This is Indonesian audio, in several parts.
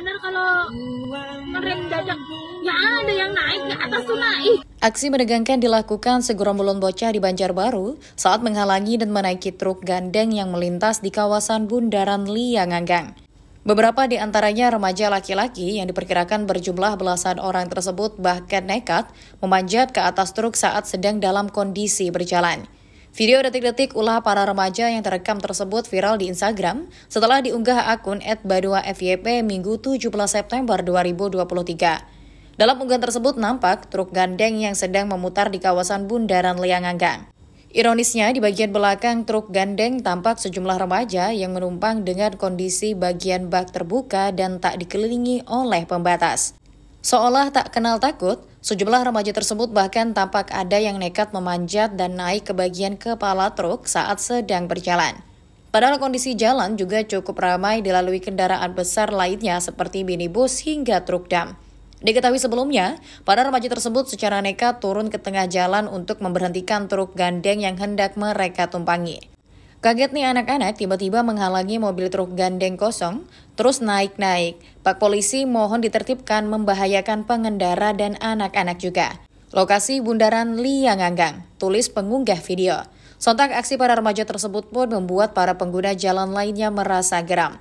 bener kalau ngerem dajak ya ada yang naik ke atas tuh naik. Aksi menegangkan dilakukan segerombolan bocah di Banjarbaru saat menghalangi dan menaiki truk gandeng yang melintas di kawasan Bundaran Lianganggang. Beberapa di antaranya remaja laki-laki yang diperkirakan berjumlah belasan orang tersebut bahkan nekat memanjat ke atas truk saat sedang dalam kondisi berjalan. Video detik-detik ulah para remaja yang terekam tersebut viral di Instagram setelah diunggah akun @badua_fyp Minggu 17 September 2023. Dalam unggahan tersebut nampak truk gandeng yang sedang memutar di kawasan Bundaran Lianganggang. Ironisnya, di bagian belakang truk gandeng tampak sejumlah remaja yang menumpang dengan kondisi bagian bak terbuka dan tak dikelilingi oleh pembatas. Seolah tak kenal takut, Sejumlah remaja tersebut bahkan tampak ada yang nekat memanjat dan naik ke bagian kepala truk saat sedang berjalan. Padahal kondisi jalan juga cukup ramai dilalui kendaraan besar lainnya seperti minibus hingga truk dam. Diketahui sebelumnya, para remaja tersebut secara nekat turun ke tengah jalan untuk memberhentikan truk gandeng yang hendak mereka tumpangi. Kaget nih anak-anak tiba-tiba menghalangi mobil truk gandeng kosong, terus naik-naik. Pak polisi mohon ditertibkan membahayakan pengendara dan anak-anak juga. Lokasi bundaran Lianganggang, tulis pengunggah video. Sontak aksi para remaja tersebut pun membuat para pengguna jalan lainnya merasa geram.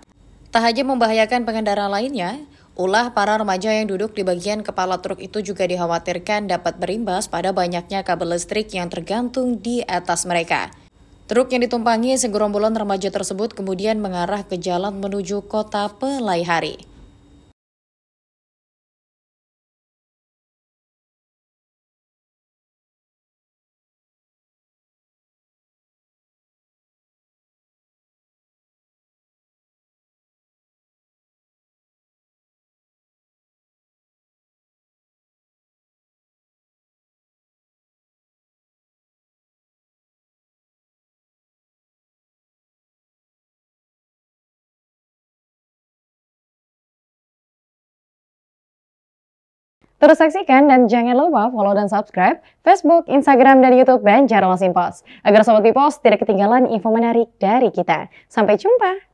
Tak hanya membahayakan pengendara lainnya, ulah para remaja yang duduk di bagian kepala truk itu juga dikhawatirkan dapat berimbas pada banyaknya kabel listrik yang tergantung di atas mereka. Truk yang ditumpangi segerombolan remaja tersebut kemudian mengarah ke jalan menuju kota Pelaihari. Terus saksikan dan jangan lupa follow dan subscribe Facebook, Instagram, dan Youtube Banjarmasin Post. Agar Sobat Pipos tidak ketinggalan info menarik dari kita. Sampai jumpa!